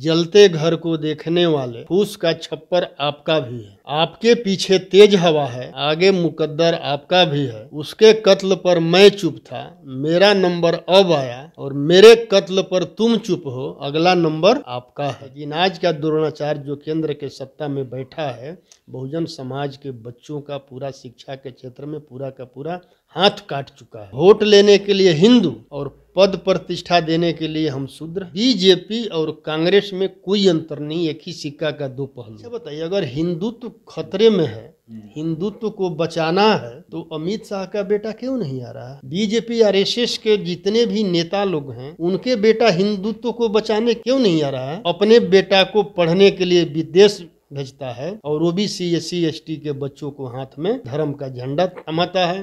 जलते घर को देखने वाले फूस का छप्पर आपका भी है आपके पीछे तेज हवा है आगे मुकद्दर आपका भी है उसके कत्ल पर मैं चुप था मेरा नंबर अब आया और मेरे कत्ल पर तुम चुप हो अगला नंबर आपका है लेकिन आज का द्रोणाचार्य जो केंद्र के सत्ता में बैठा है बहुजन समाज के बच्चों का पूरा शिक्षा के क्षेत्र में पूरा का पूरा हाथ काट चुका है वोट लेने के लिए हिंदू और पद प्रतिष्ठा देने के लिए हम शूद्र बीजेपी और कांग्रेस में कोई अंतर नहीं एक ही सिक्का का दो पहलू अच्छा बताइए अगर हिंदुत्व खतरे में है हिंदुत्व को बचाना है तो अमित शाह का बेटा क्यों नहीं आ रहा बीजेपी आर एस के जितने भी नेता लोग हैं उनके बेटा हिंदुत्व को बचाने क्यों नहीं आ रहा है अपने बेटा को पढ़ने के लिए विदेश भेजता है और वो भी C S C S T के बच्चों को हाथ में धर्म का झंडा थमाता है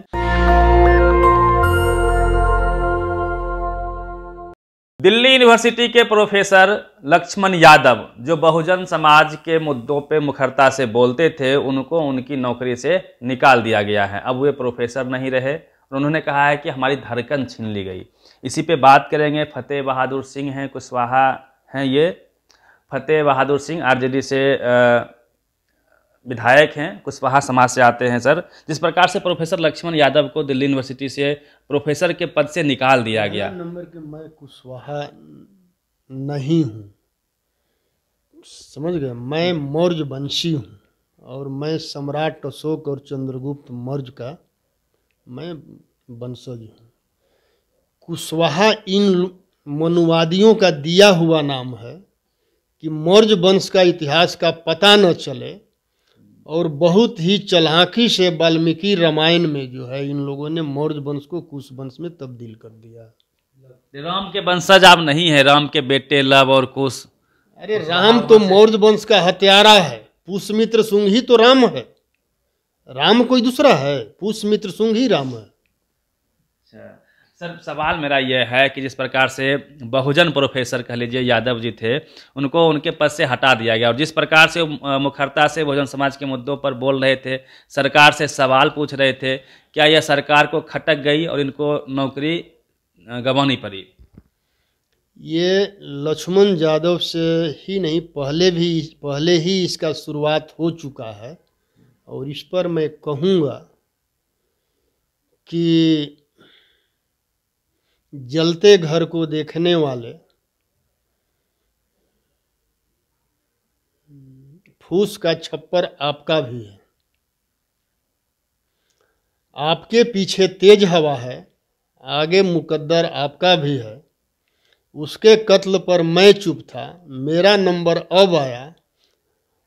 दिल्ली यूनिवर्सिटी के प्रोफेसर लक्ष्मण यादव जो बहुजन समाज के मुद्दों पे मुखरता से बोलते थे उनको उनकी नौकरी से निकाल दिया गया है अब वे प्रोफेसर नहीं रहे और उन्होंने कहा है कि हमारी धड़कन छीन ली गई इसी पे बात करेंगे फतेह बहादुर सिंह हैं कुशवाहा हैं ये फतेह बहादुर सिंह आरजेडी से विधायक हैं कुशवाहा समाज से आते हैं सर जिस प्रकार से प्रोफेसर लक्ष्मण यादव को दिल्ली यूनिवर्सिटी से प्रोफेसर के पद से निकाल दिया गया नंबर के मैं कुशवाहा नहीं हूँ समझ गए मैं मौर्य वंशी हूँ और मैं सम्राट अशोक और चंद्रगुप्त मौर्य का मैं वंशज हूँ कुशवाहा इन मनुवादियों का दिया हुआ नाम है कि मौर्य वंश का इतिहास का पता न चले और बहुत ही चलाखी से वाल्मीकि रामायण में जो है इन लोगों ने मौर्य वंश को कुश वंश में तब्दील कर दिया राम के वंशज आप नहीं है राम के बेटे लव और कुश अरे राम तो मौर्य वंश का हत्यारा है पुष्मित्र सुंग ही तो राम है राम कोई दूसरा है पुष्मित्र सुंग ही राम है अच्छा। सर सवाल मेरा यह है कि जिस प्रकार से बहुजन प्रोफेसर कह लीजिए यादव जी थे उनको उनके पद से हटा दिया गया और जिस प्रकार से मुखरता से बहुजन समाज के मुद्दों पर बोल रहे थे सरकार से सवाल पूछ रहे थे क्या यह सरकार को खटक गई और इनको नौकरी गंवानी पड़ी ये लक्ष्मण यादव से ही नहीं पहले भी पहले ही इसका शुरुआत हो चुका है और इस पर मैं कहूँगा कि जलते घर को देखने वाले फूस का छप्पर आपका भी है आपके पीछे तेज हवा है आगे मुकद्दर आपका भी है उसके कत्ल पर मैं चुप था मेरा नंबर अब आया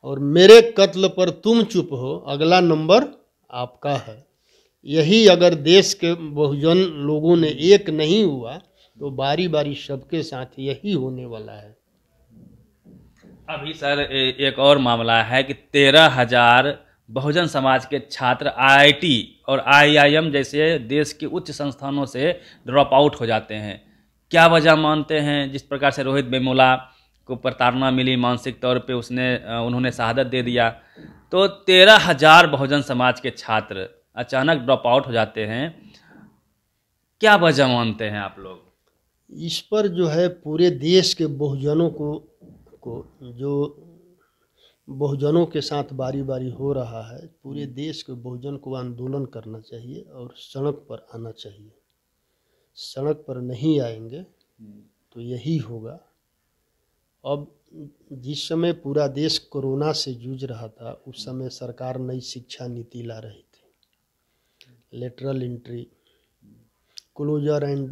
और मेरे कत्ल पर तुम चुप हो अगला नंबर आपका है यही अगर देश के बहुजन लोगों ने एक नहीं हुआ तो बारी बारी सबके साथ यही होने वाला है अभी सर एक और मामला है कि तेरह हजार बहुजन समाज के छात्र आईआईटी और आईआईएम जैसे देश के उच्च संस्थानों से ड्रॉप आउट हो जाते हैं क्या वजह मानते हैं जिस प्रकार से रोहित बेमोला को प्रताड़ना मिली मानसिक तौर पे उसने उन्होंने शहादत दे दिया तो तेरह हजार बहुजन समाज के छात्र अचानक ड्रॉप आउट हो जाते हैं क्या वजह मानते हैं आप लोग इस पर जो है पूरे देश के बहुजनों को को जो बहुजनों के साथ बारी बारी हो रहा है पूरे देश के बहुजन को आंदोलन करना चाहिए और सड़क पर आना चाहिए सड़क पर नहीं आएंगे तो यही होगा अब जिस समय पूरा देश कोरोना से जूझ रहा था उस समय सरकार नई शिक्षा नीति ला रही lateral entry closure and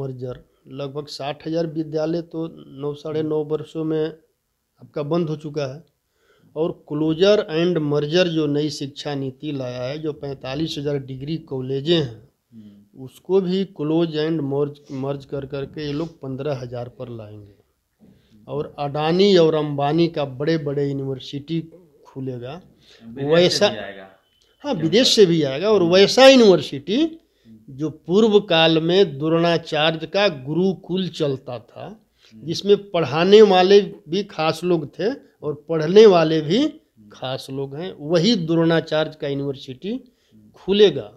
merger लगभग साठ हज़ार विद्यालय तो नौ साढ़े नौ वर्षों में आपका बंद हो चुका है और क्लोजर एंड मर्जर जो नई शिक्षा नीति लाया है जो पैंतालीस हज़ार डिग्री कॉलेजें हैं हम्म। उसको भी क्लोज एंड मर्ज मर्ज कर करके ये लोग पंद्रह हज़ार पर लाएंगे और अडानी और अंबानी का बड़े बड़े यूनिवर्सिटी खुलेगा वैसा हाँ विदेश से भी आएगा और हाँ। वैसा यूनिवर्सिटी जो पूर्व काल में द्रोणाचार्य का गुरुकुल चलता था हम्म। जिसमें पढ़ाने वाले भी खास लोग थे और पढ़ने वाले भी खास लोग हैं वही द्रोणाचार्य का यूनिवर्सिटी हम्म। खुलेगा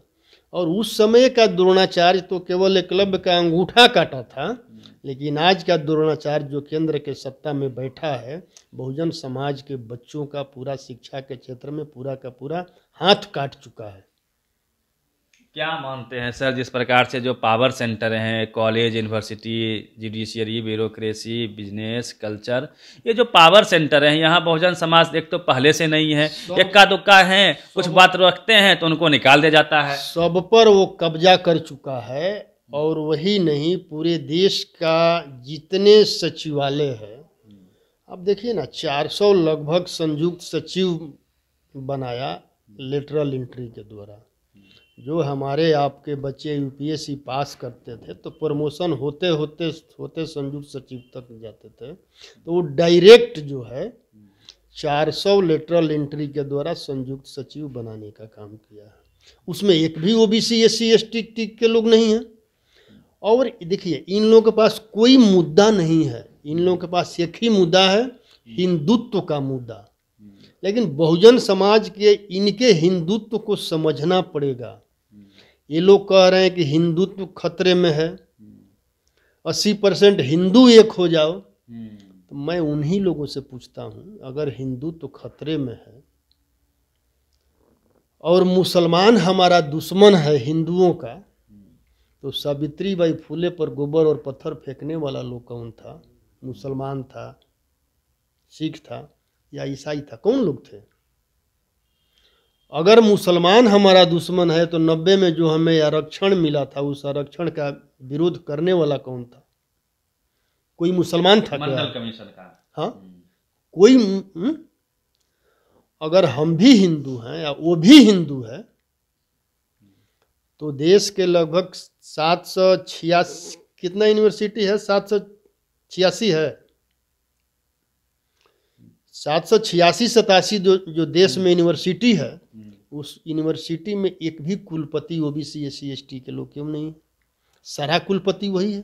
और उस समय का द्रोणाचार्य तो केवल एकलव्य का अंगूठा काटा था हम्म। लेकिन आज का द्रोणाचार्य जो केंद्र के सत्ता में बैठा है बहुजन समाज के बच्चों का पूरा शिक्षा के क्षेत्र में पूरा का पूरा हाथ काट चुका है क्या मानते हैं सर जिस प्रकार से जो पावर सेंटर हैं college university judiciary bureaucracy business culture ये जो पावर सेंटर हैं यहाँ बहुजन समाज एक तो पहले से नहीं है इक्का दुक्का हैं कुछ बात रखते हैं तो उनको निकाल दिया जाता है सब पर वो कब्जा कर चुका है और वही नहीं पूरे देश का जितने सचिवालय है अब देखिए ना 400 लगभग संयुक्त सचिव बनाया लेटरल इंट्री के द्वारा जो हमारे आपके बच्चे यूपीएससी पास करते थे तो प्रमोशन होते होते होते संयुक्त सचिव तक जाते थे तो वो डायरेक्ट जो है 400 लेटरल एंट्री के द्वारा संयुक्त सचिव बनाने का काम किया है उसमें एक भी O B C S C S T के लोग नहीं हैं और देखिए इन लोगों के पास कोई मुद्दा नहीं है इन लोगों के पास एक ही मुद्दा है हिंदुत्व का मुद्दा लेकिन बहुजन समाज के इनके हिंदुत्व को समझना पड़ेगा ये लोग कह रहे हैं कि हिंदुत्व खतरे में है अस्सी परसेंट हिंदू एक हो जाओ तो मैं उन्हीं लोगों से पूछता हूँ अगर हिंदुत्व तो खतरे में है और मुसलमान हमारा दुश्मन है हिंदुओं का तो सावित्री बाई फूले पर गोबर और पत्थर फेंकने वाला लोग कौन था मुसलमान था सिख था या ईसाई था कौन लोग थे अगर मुसलमान हमारा दुश्मन है तो नब्बे में जो हमें आरक्षण मिला था उस आरक्षण का विरोध करने वाला कौन था कोई मुसलमान था क्या हाँ हम्म। कोई हम्म? अगर हम भी हिंदू हैं या वो भी हिंदू है तो देश के लगभग सात सौ छियासी कितना यूनिवर्सिटी है सात सौ छियासी है सात सौ छियासी सतासी जो जो देश में यूनिवर्सिटी हम्म। है हम्म। उस यूनिवर्सिटी में एक भी कुलपति O B C S C S T के लोग क्यों नहीं है सारा कुलपति वही है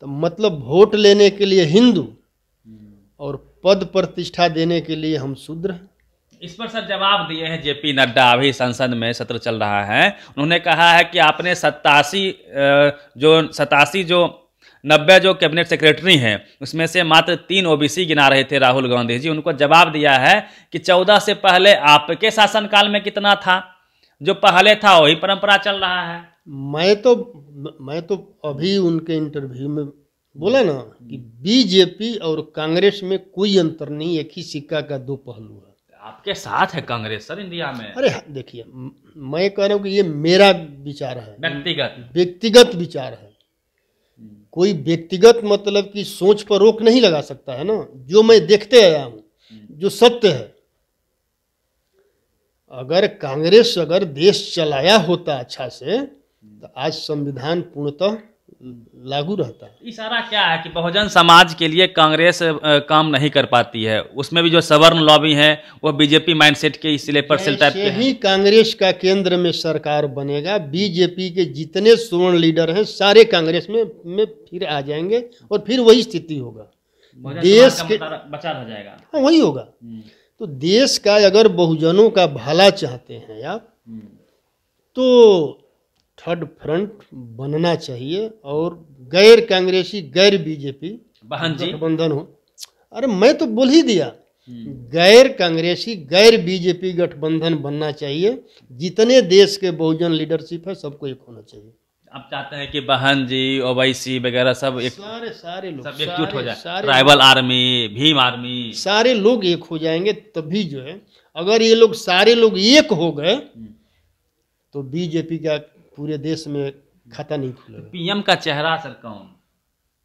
तो मतलब वोट लेने के लिए हिंदू हम्म। और पद प्रतिष्ठा देने के लिए हम शूद्र हैं इस पर सर जवाब दिए हैं जेपी नड्डा अभी संसद में सत्र चल रहा है उन्होंने कहा है कि आपने सतासी जो सतासी जो नब्बे जो कैबिनेट सेक्रेटरी हैं उसमें से मात्र तीन ओबीसी गिना रहे थे राहुल गांधी जी उनको जवाब दिया है कि चौदह से पहले आपके शासनकाल में कितना था जो पहले था वही परंपरा चल रहा है मैं तो मैं तो अभी उनके इंटरव्यू में बोला ना कि बीजेपी और कांग्रेस में कोई अंतर नहीं एक ही सिक्का का दो पहलू है आपके साथ है कांग्रेस सर इंडिया में अरे हाँ, देखिए मैं कह रहा हूँ कि ये मेरा विचार है व्यक्तिगत व्यक्तिगत विचार है कोई व्यक्तिगत मतलब की सोच पर रोक नहीं लगा सकता है ना जो मैं देखते आया हूं जो सत्य है अगर कांग्रेस अगर देश चलाया होता अच्छा से तो आज संविधान पूर्णतः लागू रहता है इशारा क्या है कि बहुजन समाज के लिए कांग्रेस काम नहीं कर पाती है उसमें भी जो सवर्ण लॉबी है वो बीजेपी माइंडसेट के इसलिए पर टाइप ही कांग्रेस का केंद्र में सरकार बनेगा बीजेपी के जितने सुवर्ण लीडर हैं सारे कांग्रेस में में फिर आ जाएंगे और फिर वही स्थिति होगा देश के बचा रह जाएगा हाँ, वही होगा हम्म। तो देश का अगर बहुजनों का भला चाहते हैं आप हम्म। तो थर्ड फ्रंट बनना चाहिए और गैर कांग्रेसी गैर बीजेपी गठबंधन हो अरे मैं तो बोल ही दिया हम्म। गैर कांग्रेसी गैर बीजेपी गठबंधन बनना चाहिए जितने देश के बहुजन लीडरशिप है सबको एक होना चाहिए आप चाहते हैं कि बहन जी ओवैसी वगैरह सब एक सारे सारे लोग सब एकजुट हो जाए ट्राइबल आर्मी भीम आर्मी सारे लोग एक हो जाएंगे तभी जो है अगर ये लोग सारे लोग एक हो गए हम्म। तो बीजेपी का पूरे देश में खाता नहीं खुलेगा पीएम का चेहरा सर कौन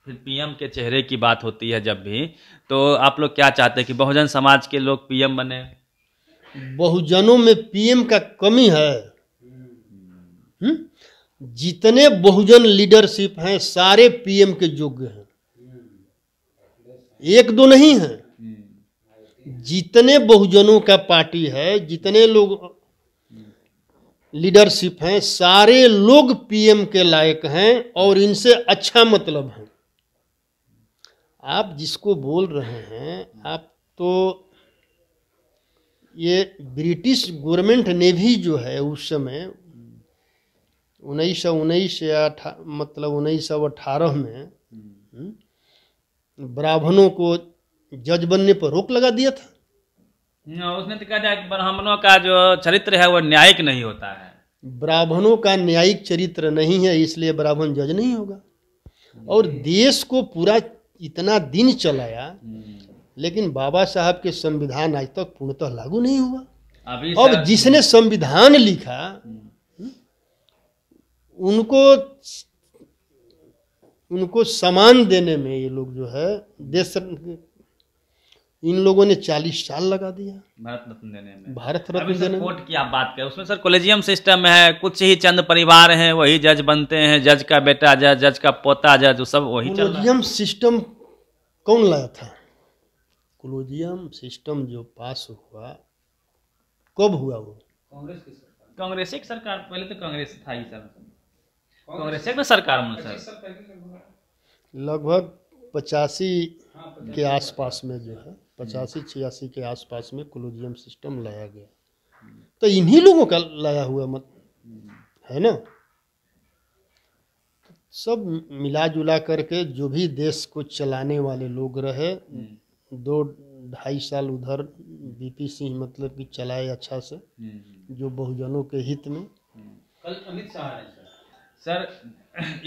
फिर पीएम के चेहरे की बात होती है जब भी तो आप लोग क्या चाहते हैं कि बहुजन समाज के लोग पीएम बने बहुजनों में पीएम का कमी है हुँ? हम्म? जितने बहुजन लीडरशिप हैं सारे पीएम के योग्य हैं एक दो नहीं है हम्म। जितने बहुजनों का पार्टी है जितने लोग लीडरशिप हैं सारे लोग पीएम के लायक हैं और इनसे अच्छा मतलब है आप जिसको बोल रहे हैं आप तो ये ब्रिटिश गवर्नमेंट ने भी जो है उस समय उन्नीस सौ उन्नीस या मतलब उन्नीस सौ अठारह में हम्म। हम्म, ब्राह्मणों को जज बनने पर रोक लगा दिया था उसने तो कहा ब्राह्मणों का जो चरित्र है वो न्यायिक नहीं होता है ब्राह्मणों का न्यायिक चरित्र नहीं है इसलिए ब्राह्मण जज नहीं होगा और हम्म। देश को पूरा इतना दिन चलाया हम्म। लेकिन बाबा साहब के संविधान आज तक पूर्णतः लागू नहीं हुआ अब जिसने संविधान लिखा हम्म। उनको उनको समान देने में ये लोग जो है देश इन लोगों ने चालीस साल लगा दिया भारत रत्न देने में भारत रत्न कोर्ट की आप बात करें उसमें सर कोलेजियम सिस्टम है कुछ ही चंद परिवार हैं वही जज बनते हैं जज का बेटा जज जज का पोता जज सब वही कोलेजियम सिस्टम कौन लाया था कॉलेजियम सिस्टम जो पास हुआ कब हुआ वो कांग्रेस की सरकार कांग्रेस पहले तो कांग्रेस था ही सर कांग्रेस की सरकार में अच्छा, सर लगभग हाँ, पचासी के आसपास में जो है पचासी छियासी के आसपास में कोलोजियम सिस्टम लाया गया तो इन्हीं लोगों का लाया हुआ मत है ना सब मिला जुला करके जो भी देश को चलाने वाले लोग रहे हम्म। दो ढाई साल उधर बीपी सिंह मतलब कि चलाए अच्छा से हम्म। जो बहुजनों के हित में हम्म। कल अमित शाह सर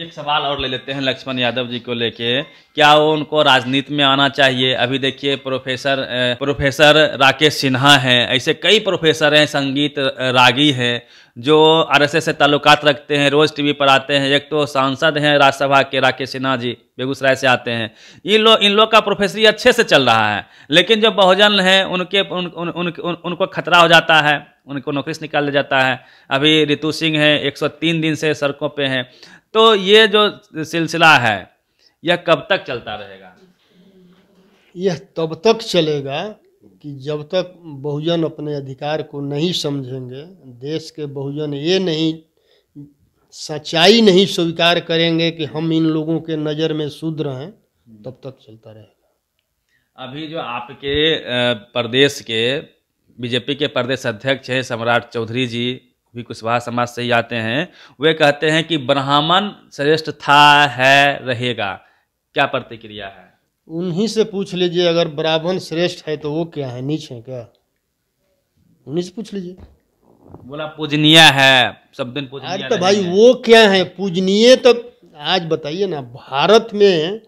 एक सवाल और ले लेते हैं लक्ष्मण यादव जी को लेके क्या वो उनको राजनीति में आना चाहिए अभी देखिए प्रोफेसर प्रोफेसर राकेश सिन्हा हैं ऐसे कई प्रोफेसर हैं संगीत रागी हैं जो आरएसएस से ताल्लुकात रखते हैं रोज़ टीवी पर आते हैं एक तो सांसद हैं राज्यसभा के राकेश सिन्हा जी बेगूसराय से आते हैं इन लोग इन लोग का प्रोफेसरी अच्छे से चल रहा है लेकिन जो बहुजन हैं उनके उन, उन, उन, उन, उनको खतरा हो जाता है उनको नौकरी से निकाल जाता है अभी रितु सिंह है 103 दिन से सड़कों पे हैं तो ये जो सिलसिला है यह कब तक चलता रहेगा यह तब तक चलेगा कि जब तक बहुजन अपने अधिकार को नहीं समझेंगे देश के बहुजन ये नहीं सच्चाई नहीं स्वीकार करेंगे कि हम इन लोगों के नज़र में शूद्र हैं तब तक चलता रहेगा अभी जो आपके प्रदेश के बीजेपी के प्रदेश अध्यक्ष हैं सम्राट चौधरी जी भी कुशवाहा समाज से ही आते हैं वे कहते हैं कि ब्राह्मण श्रेष्ठ था है रहेगा क्या प्रतिक्रिया है उन्हीं से पूछ लीजिए अगर ब्राह्मण श्रेष्ठ है तो वो क्या है नीच है क्या उन्हीं से पूछ लीजिए बोला पूजनीय है सब दिन पूजनीय तो भाई वो क्या है पूजनीय तो आज बताइए ना भारत में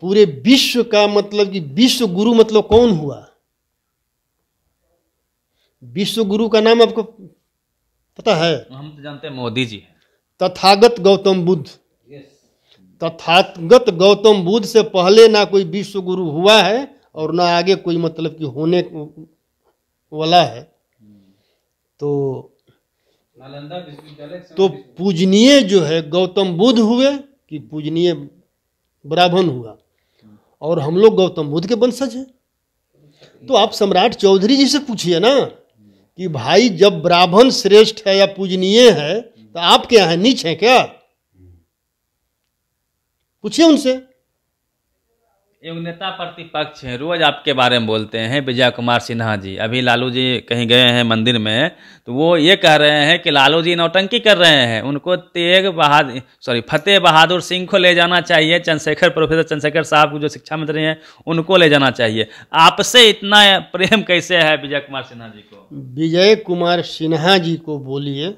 पूरे विश्व का मतलब कि विश्व गुरु मतलब कौन हुआ विश्व गुरु का नाम आपको पता है हम तो जानते हैं मोदी जी तथागत गौतम बुद्ध तथागत गौतम बुद्ध से पहले ना कोई विश्व गुरु हुआ है और ना आगे कोई मतलब कि होने वाला है तो तो पूजनीय जो है गौतम बुद्ध हुए कि पूजनीय ब्राह्मण हुआ और हम लोग गौतम बुद्ध के वंशज हैं तो आप सम्राट चौधरी जी से पूछिए ना कि भाई जब ब्राह्मण श्रेष्ठ है या पूजनीय है तो आपके है नीच है क्या पूछिए उनसे एवं नेता प्रतिपक्ष हैं रोज़ आपके बारे में बोलते हैं विजय कुमार सिन्हा जी अभी लालू जी कहीं गए हैं मंदिर में तो वो ये कह रहे हैं कि लालू जी नौटंकी कर रहे हैं उनको तेग बहादुर सॉरी फतेह बहादुर सिंह को ले जाना चाहिए चंद्रशेखर प्रोफेसर चंद्रशेखर साहब जो शिक्षा मंत्री हैं उनको ले जाना चाहिए आपसे इतना प्रेम कैसे है विजय कुमार सिन्हा जी को विजय कुमार सिन्हा जी को बोलिए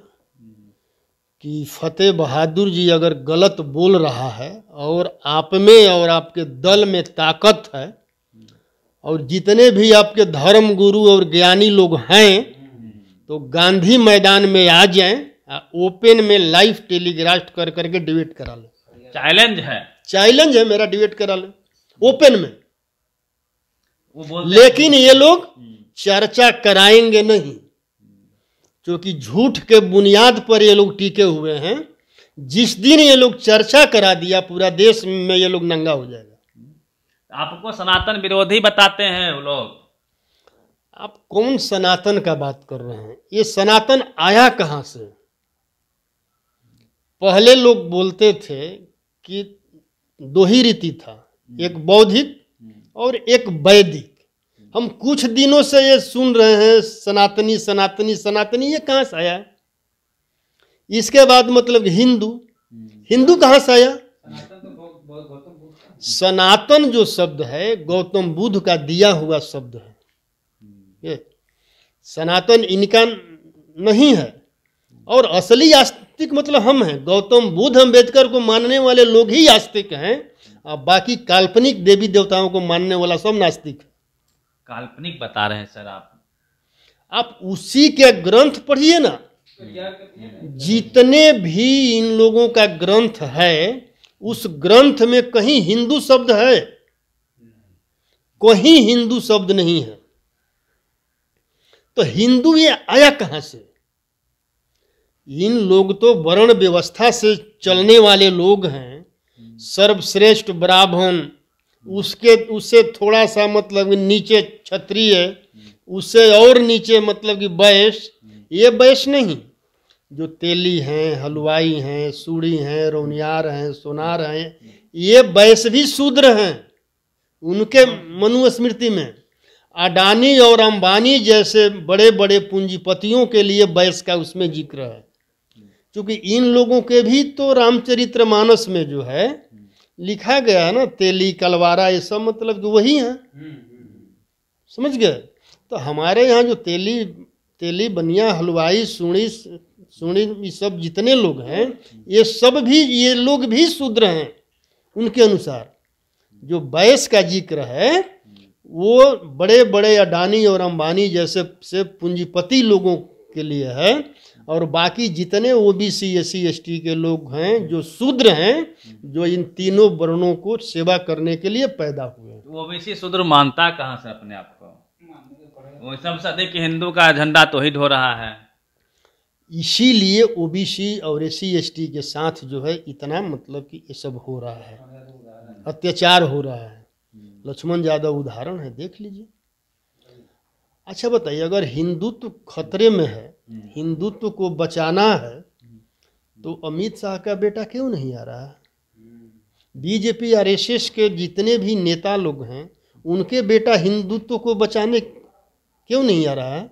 कि फतेह बहादुर जी अगर गलत बोल रहा है और आप में और आपके दल में ताकत है और जितने भी आपके धर्म गुरु और ज्ञानी लोग हैं तो गांधी मैदान में आ जाएं ओपन में लाइव टेलीग्रास्ट कर करके डिबेट करा लो चैलेंज है चैलेंज है मेरा डिबेट करा लो ओपन में वो लेकिन ये लोग चर्चा कराएंगे नहीं क्योंकि झूठ के बुनियाद पर ये लोग टिके हुए हैं जिस दिन ये लोग चर्चा करा दिया पूरा देश में ये लोग नंगा हो जाएगा आपको सनातन विरोधी बताते हैं वो लोग आप कौन सनातन का बात कर रहे हैं ये सनातन आया कहाँ से पहले लोग बोलते थे कि दो ही रीति था एक बौद्धिक और एक वैदिक हम कुछ दिनों से ये सुन रहे हैं सनातनी सनातनी सनातनी ये कहाँ से आया इसके बाद मतलब हिंदू हिंदू कहाँ से आया सनातन जो शब्द है गौतम बुद्ध का दिया हुआ शब्द है ये सनातन इनका नहीं है और असली आस्तिक मतलब हम हैं गौतम बुद्ध अम्बेडकर को मानने वाले लोग ही आस्तिक हैं और बाकी काल्पनिक देवी देवताओं को मानने वाला सब नास्तिक है काल्पनिक बता रहे हैं सर आप आप उसी के ग्रंथ पढ़िए ना तो जितने भी इन लोगों का ग्रंथ है उस ग्रंथ में कहीं हिंदू शब्द है कहीं हिंदू शब्द नहीं है तो हिंदू ये आया कहा से इन लोग तो वर्ण व्यवस्था से चलने वाले लोग हैं हम्म। सर्वश्रेष्ठ ब्राह्मण उसके उससे थोड़ा सा मतलब नीचे क्षत्रिय उससे और नीचे मतलब कि बैस ये बैस नहीं जो तेली हैं हलवाई हैं सूढ़ी हैं रोनियार हैं सोनार हैं ये बैस भी शूद्र हैं उनके मनुस्मृति में अडानी और अंबानी जैसे बड़े बड़े पूंजीपतियों के लिए बैस का उसमें जिक्र है क्योंकि इन लोगों के भी तो रामचरित्र मानस में जो है लिखा गया है ना तेली कलवारा ये सब मतलब कि वही है समझ गए तो हमारे यहाँ जो तेली तेली बनिया हलवाई सुणी सुणी ये सब जितने लोग हैं ये सब भी ये लोग भी शूद्र हैं उनके अनुसार जो बैस का जिक्र है वो बड़े बड़े अडानी और अंबानी जैसे से पूंजीपति लोगों के लिए है और बाकी जितने O B C S C S T के लोग हैं जो शूद्र हैं जो इन तीनों वर्णों को सेवा करने के लिए पैदा हुए ओ बी सी शूद्र मानता कहाँ से अपने आप को वो सबसे अधिक हिंदू का झंडा तो ही ढो रहा है इसीलिए ओ बी सी और एस सी एस टी के साथ जो है इतना मतलब कि ये सब हो रहा है अत्याचार हो रहा है लक्ष्मण यादव उदाहरण है देख लीजिए अच्छा बताइए अगर हिंदुत्व खतरे में है हम्म। हिंदुत्व को बचाना है हम्म। तो अमित शाह का बेटा क्यों नहीं आ रहा हम्म। बीजेपी आर एस एस के जितने भी नेता लोग हैं उनके बेटा हिंदुत्व को बचाने क्यों नहीं आ रहा है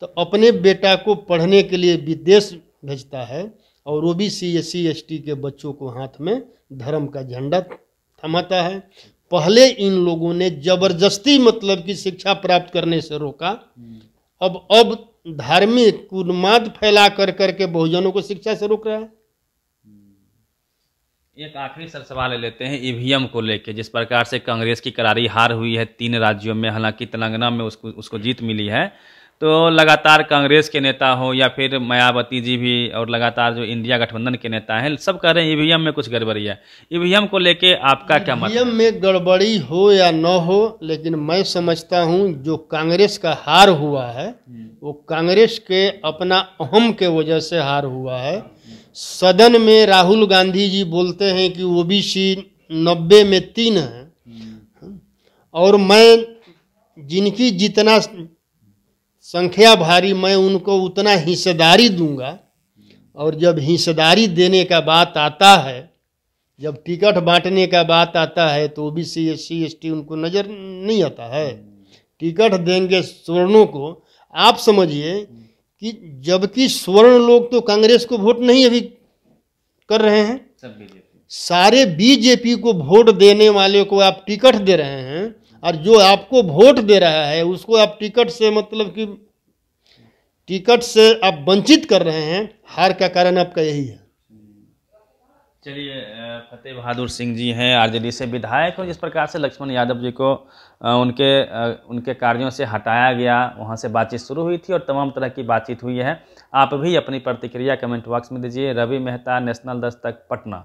तो अपने बेटा को पढ़ने के लिए विदेश भेजता है और वो भी C S C S T के बच्चों को हाथ में धर्म का झंडा थमाता है पहले इन लोगों ने जबरदस्ती मतलब की शिक्षा प्राप्त करने से रोका अब अब धार्मिक उन्माद फैला कर करके बहुजनों को शिक्षा से रोक रहा है एक आखिरी सर सवाल लेते हैं ईवीएम को लेकर जिस प्रकार से कांग्रेस की करारी हार हुई है तीन राज्यों में हालांकि तेलंगाना में उसको उसको जीत मिली है तो लगातार कांग्रेस के नेता हो या फिर मायावती जी भी और लगातार जो इंडिया गठबंधन के नेता हैं सब कह रहे हैं ईवीएम में कुछ गड़बड़ी है ईवीएम को लेके आपका क्या मत ईवीएम में गड़बड़ी हो या न हो लेकिन मैं समझता हूँ जो कांग्रेस का हार हुआ है वो कांग्रेस के अपना अहम के वजह से हार हुआ है सदन में राहुल गांधी जी बोलते हैं कि ओ बी सी नब्बे में तीन है और मैं जिनकी जितना संख्या भारी मैं उनको उतना हिस्सेदारी दूंगा और जब हिस्सेदारी देने का बात आता है जब टिकट बांटने का बात आता है तो O B C S C S T उनको नज़र नहीं आता है टिकट देंगे स्वर्णों को आप समझिए कि जबकि स्वर्ण लोग तो कांग्रेस को वोट नहीं अभी कर रहे हैं सब सारे बीजेपी को वोट देने वाले को आप टिकट दे रहे हैं और जो आपको वोट दे रहा है उसको आप टिकट से मतलब कि टिकट से आप वंचित कर रहे हैं हार का कारण आपका यही है चलिए फतेह बहादुर सिंह जी हैं आरजेडी से विधायक और जिस प्रकार से लक्ष्मण यादव जी को उनके उनके कार्यों से हटाया गया वहाँ से बातचीत शुरू हुई थी और तमाम तरह की बातचीत हुई है आप भी अपनी प्रतिक्रिया कमेंट बॉक्स में दीजिए रवि मेहता नेशनल दस्तक पटना